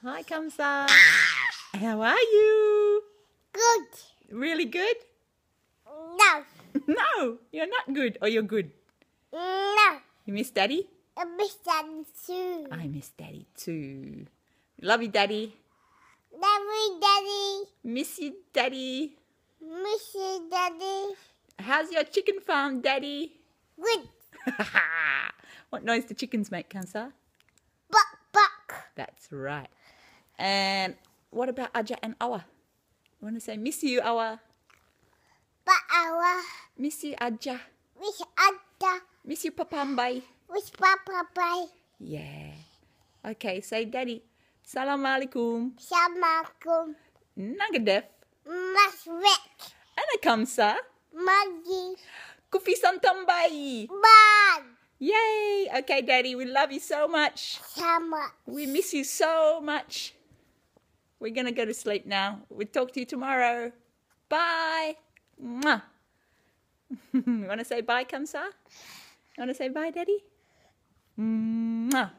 Hi, Kamsa. How are you? Good. Really good? No. No, you're not good. Or oh, you're good? No. You miss Daddy? I miss Daddy too. I miss Daddy too. Love you, Daddy. Love you, Daddy. Miss you, Daddy. Miss you, Daddy. How's your chicken farm, Daddy? Good. what noise do chickens make, Kansa? That's right. And um, what about Aja and Awa? You want to say miss you, Awa? But Awa. Miss you, Aja. Miss Aja. Miss you, Papambai. Miss Papambai. Yeah. Okay, say daddy. Assalamualaikum. Assalamualaikum. Nagadef. Ana Anakamsa. Magi. Kufi Santambai. Bye. Yay. Okay, Daddy, we love you so much. So much. We miss you so much. We're going to go to sleep now. We'll talk to you tomorrow. Bye. Mwah. you want to say bye, Kamsa? You want to say bye, Daddy? Mwah.